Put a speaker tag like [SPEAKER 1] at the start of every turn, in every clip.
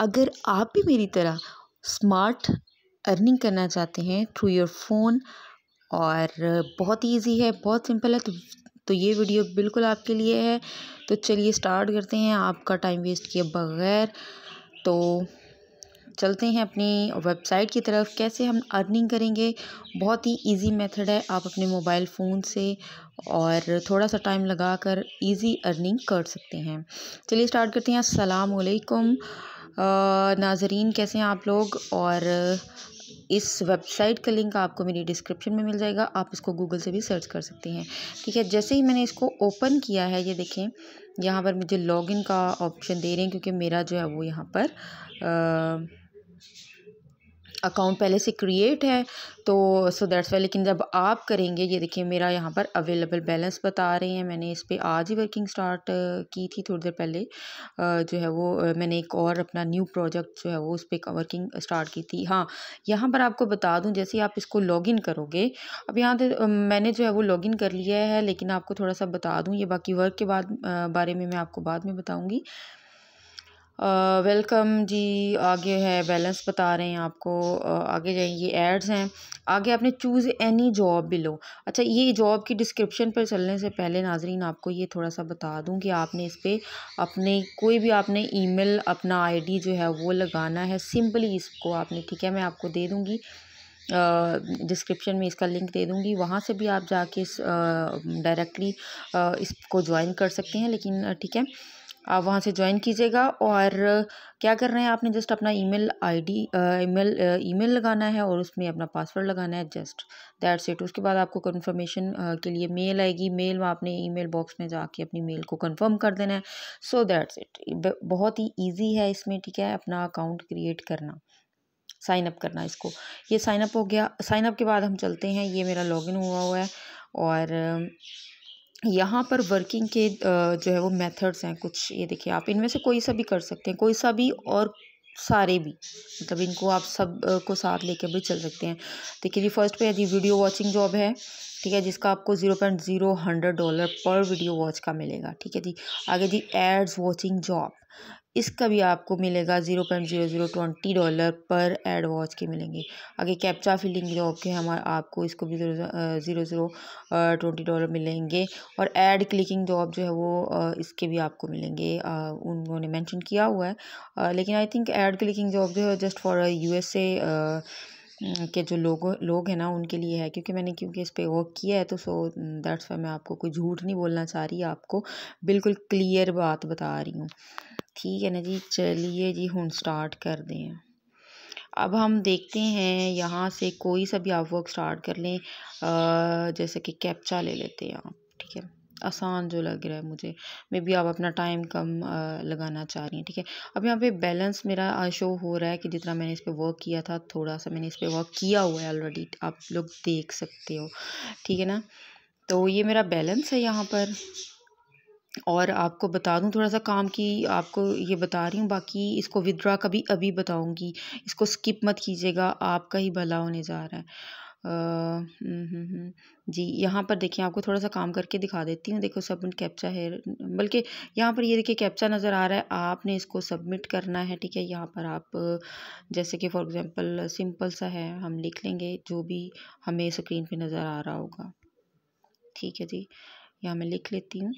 [SPEAKER 1] अगर आप भी मेरी तरह स्मार्ट अर्निंग करना चाहते हैं थ्रू योर फ़ोन और बहुत ईजी है बहुत सिंपल है तो तो ये वीडियो बिल्कुल आपके लिए है तो चलिए स्टार्ट करते हैं आपका टाइम वेस्ट किए बगैर तो चलते हैं अपनी वेबसाइट की तरफ कैसे हम अर्निंग करेंगे बहुत ही इजी मेथड है आप अपने मोबाइल फ़ोन से और थोड़ा सा टाइम लगा कर ईजी अर्निंग कर सकते हैं चलिए स्टार्ट करते हैं असलकम नाजरीन कैसे हैं आप लोग और इस वेबसाइट का लिंक आपको मेरी डिस्क्रिप्शन में मिल जाएगा आप इसको गूगल से भी सर्च कर सकते हैं ठीक है जैसे ही मैंने इसको ओपन किया है ये देखें यहाँ पर मुझे लॉगिन का ऑप्शन दे रहे हैं क्योंकि मेरा जो है वो यहाँ पर आ, अकाउंट पहले से क्रिएट है तो सो दैट्स वाई लेकिन जब आप करेंगे ये देखिए मेरा यहाँ पर अवेलेबल बैलेंस बता रहे हैं मैंने इस पर आज ही वर्किंग स्टार्ट की थी थोड़ी देर पहले जो है वो मैंने एक और अपना न्यू प्रोजेक्ट जो है वो उस पर वर्किंग स्टार्ट की थी हाँ यहाँ पर आपको बता दूँ जैसे आप इसको लॉग इन करोगे अब यहाँ तो मैंने जो है वो लॉग इन कर लिया है लेकिन आपको थोड़ा सा बता दूँ ये बाकी वर्क के बाद बारे में मैं आपको बाद में बताऊँगी वेलकम जी आगे है बैलेंस बता रहे हैं आपको आगे ये एड्स हैं आगे आपने चूज़ एनी जॉब बिलो अच्छा ये जॉब की डिस्क्रिप्शन पर चलने से पहले नाजरीन आपको ये थोड़ा सा बता दूं कि आपने इस पर अपने कोई भी आपने ईमेल अपना आईडी जो है वो लगाना है सिंपली इसको आपने ठीक है मैं आपको दे दूँगी डिस्क्रिप्शन में इसका लिंक दे दूँगी वहाँ से भी आप जाके इस डायरेक्टली इसको ज्वाइन कर सकते हैं लेकिन ठीक है आप वहाँ से ज्वाइन कीजिएगा और क्या कर रहे हैं आपने जस्ट अपना ईमेल आईडी ईमेल ईमेल लगाना है और उसमें अपना पासवर्ड लगाना है जस्ट दैट्स इट उसके बाद आपको कन्फर्मेशन के लिए मेल आएगी मेल में आपने ईमेल बॉक्स में जाके अपनी मेल को कंफर्म कर देना है सो दैट्स इट बहुत ही ईजी है इसमें ठीक है अपना अकाउंट क्रिएट करना साइन अप करना इसको ये साइनअप हो गया साइनअप के बाद हम चलते हैं ये मेरा लॉगिन हुआ हुआ है और यहाँ पर वर्किंग के जो है वो मेथड्स हैं कुछ ये देखिए आप इनमें से कोई सा भी कर सकते हैं कोई सा भी और सारे भी मतलब इनको आप सब को साथ लेकर भी चल सकते हैं देखिए जी फर्स्ट पे यदि वीडियो वाचिंग जॉब है ठीक है जिसका आपको zero point zero hundred dollar पर वीडियो वॉच का मिलेगा ठीक है जी आगे जी एड्स वॉचिंग जॉब इसका भी आपको मिलेगा zero point zero zero twenty dollar पर एड वॉच के मिलेंगे आगे कैप्चा फिलिंग जॉब के हमारे आपको इसको भी zero zero zero twenty dollar मिलेंगे और एड क्लिकिंग जॉब जो है वो इसके भी आपको मिलेंगे उन्होंने मेंशन किया हुआ है लेकिन I think ad clicking job जो है just for U S A के जो लोगों लोग हैं ना उनके लिए है क्योंकि मैंने क्योंकि इस पर वर्क किया है तो सो दैट्स वाई मैं आपको कोई झूठ नहीं बोलना चाह रही आपको बिल्कुल क्लियर बात बता रही हूँ ठीक है ना जी चलिए जी हूँ स्टार्ट कर दें अब हम देखते हैं यहाँ से कोई सा भी आप वर्क स्टार्ट कर लें जैसे कि कैप्चा ले लेते हैं आप ठीक है आसान जो लग रहा है मुझे मे बी आप अपना टाइम कम लगाना चाह रही हैं ठीक है अब यहाँ पे बैलेंस मेरा शो हो रहा है कि जितना मैंने इस पर वर्क किया था थोड़ा सा मैंने इस पर वर्क किया हुआ है ऑलरेडी आप लोग देख सकते हो ठीक है ना तो ये मेरा बैलेंस है यहाँ पर और आपको बता दूं थोड़ा सा काम की आपको ये बता रही हूँ बाकी इसको विदड्रा कभी अभी बताऊँगी इसको स्किप मत कीजिएगा आपका ही भला होने जा रहा है जी यहाँ पर देखिए आपको थोड़ा सा काम करके दिखा देती हूँ देखो सबमिट कैप्चा है बल्कि यहाँ पर ये देखिए कैप्चा नज़र आ रहा है आपने इसको सबमिट करना है ठीक है यहाँ पर आप जैसे कि फॉर एग्ज़ाम्पल सिंपल सा है हम लिख लेंगे जो भी हमें स्क्रीन पे नज़र आ रहा होगा ठीक है जी यहाँ मैं लिख लेती हूँ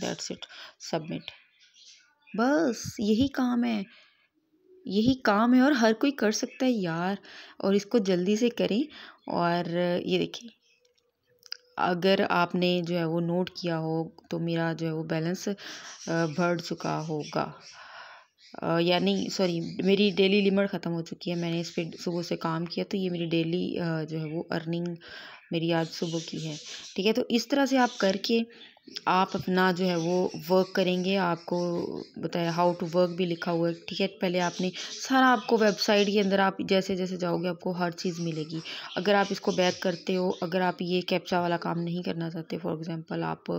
[SPEAKER 1] दैट्स इट सबमिट बस यही काम है यही काम है और हर कोई कर सकता है यार और इसको जल्दी से करें और ये देखिए अगर आपने जो है वो नोट किया हो तो मेरा जो है वो बैलेंस बढ़ चुका होगा या नहीं सॉरी मेरी डेली लिमिट ख़त्म हो चुकी है मैंने इस पर सुबह से काम किया तो ये मेरी डेली जो है वो अर्निंग मेरी आज सुबह की है ठीक है तो इस तरह से आप करके आप अपना जो है वो वर्क करेंगे आपको बताया हाउ टू वर्क भी लिखा हुआ है ठीक है पहले आपने सारा आपको वेबसाइट के अंदर आप जैसे जैसे जाओगे आपको हर चीज़ मिलेगी अगर आप इसको बैक करते हो अगर आप ये कैप्चा वाला काम नहीं करना चाहते फॉर एग्जांपल आप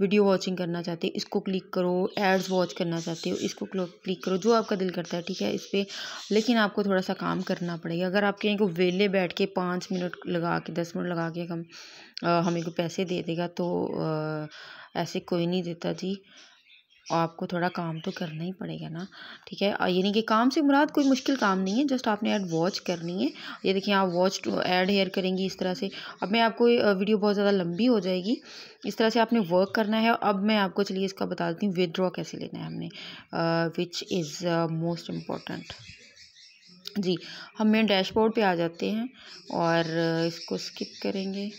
[SPEAKER 1] वीडियो वॉचिंग करना चाहते हो इसको क्लिक करो एड्स वॉच करना चाहते हो इसको क्लिक करो जो आपका दिल करता है ठीक है इस पर लेकिन आपको थोड़ा सा काम करना पड़ेगा अगर आप कहीं को वेले बैठ के पाँच मिनट लगा के दस मिनट लगा के कम हमें को पैसे दे देगा तो ऐसे कोई नहीं देता जी आपको थोड़ा काम तो करना ही पड़ेगा ना ठीक है यानी कि काम से मुराद कोई मुश्किल काम नहीं है जस्ट आपने ऐड वॉच करनी है ये देखिए आप वॉच ऐड हेयर करेंगी इस तरह से अब मैं आपको वीडियो बहुत ज़्यादा लंबी हो जाएगी इस तरह से आपने वर्क करना है अब मैं आपको चलिए इसका बता देती हूँ विदड्रॉ कैसे लेना है हमने विच इज़ मोस्ट इम्पॉर्टेंट जी हम मेन डैशबोर्ड पर आ जाते हैं और इसको स्किप करेंगे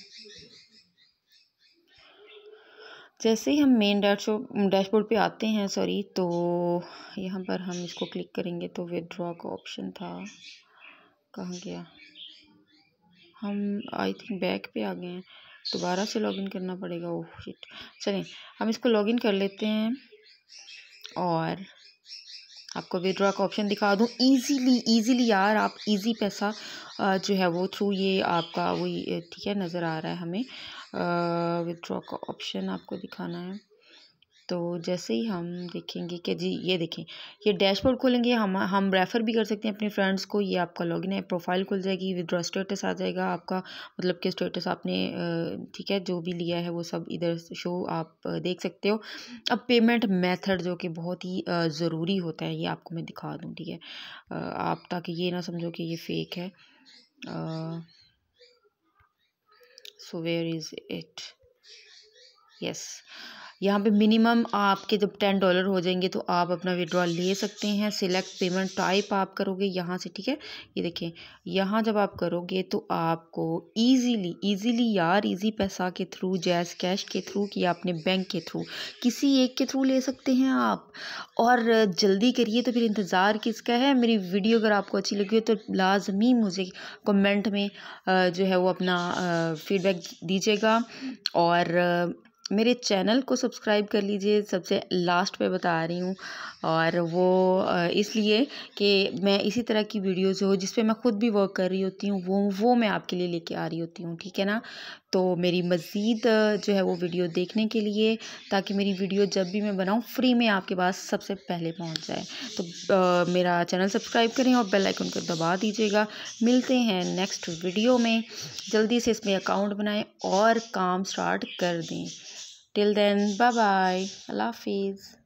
[SPEAKER 1] जैसे ही हम मेन डैशो डैशबोर्ड पे आते हैं सॉरी तो यहाँ पर हम इसको क्लिक करेंगे तो विदड्रॉ का ऑप्शन था कहाँ गया हम आई थिंक बैक पे आ गए हैं दोबारा से लॉगिन करना पड़ेगा ओह oh, शिट चलें हम इसको लॉगिन कर लेते हैं और आपको विड्रा का ऑप्शन दिखा दूँ ईज़ीली इजीली यार आप ईजी पैसा जो है वो थ्रू ये आपका वही ठीक है नज़र आ रहा है हमें विदड्रॉ का ऑप्शन आपको दिखाना है तो जैसे ही हम देखेंगे कि जी ये देखें ये डैशबोर्ड खोलेंगे हम हम रेफ़र भी कर सकते हैं अपने फ्रेंड्स को ये आपका लॉगिन है प्रोफाइल खुल जाएगी विद्रॉ स्टेटस आ जाएगा आपका मतलब कि स्टेटस आपने ठीक है जो भी लिया है वो सब इधर शो आप देख सकते हो अब पेमेंट मेथड जो कि बहुत ही ज़रूरी होता है ये आपको मैं दिखा दूँ ठीक है आप ताकि ये ना समझो कि ये फेक है so where is it yes यहाँ पे मिनिमम आपके जब टेन डॉलर हो जाएंगे तो आप अपना विड्रॉल ले सकते हैं सिलेक्ट पेमेंट टाइप आप करोगे यहाँ से ठीक है ये देखें यहाँ जब आप करोगे तो आपको ईजीली ईजीली यार इजी पैसा के थ्रू जैस कैश के थ्रू कि आपने बैंक के थ्रू किसी एक के थ्रू ले सकते हैं आप और जल्दी करिए तो फिर इंतज़ार किसका है मेरी वीडियो अगर आपको अच्छी लगी हो तो लाजमी मुझे कमेंट में जो है वो अपना फीडबैक दीजिएगा और मेरे चैनल को सब्सक्राइब कर लीजिए सबसे लास्ट पे बता रही हूँ और वो इसलिए कि मैं इसी तरह की वीडियोज़ हो जिस मैं ख़ुद भी वर्क कर रही होती हूँ वो वो मैं आपके लिए लेके आ रही होती हूँ ठीक है ना तो मेरी मज़ीद जो है वो वीडियो देखने के लिए ताकि मेरी वीडियो जब भी मैं बनाऊँ फ्री में आपके पास सबसे पहले पहुँच जाए तो आ, मेरा चैनल सब्सक्राइब करें और बेल आइकन को दबा दीजिएगा मिलते हैं नेक्स्ट वीडियो में जल्दी से इसमें अकाउंट बनाएँ और काम स्टार्ट कर दें till then bye bye allah hafiz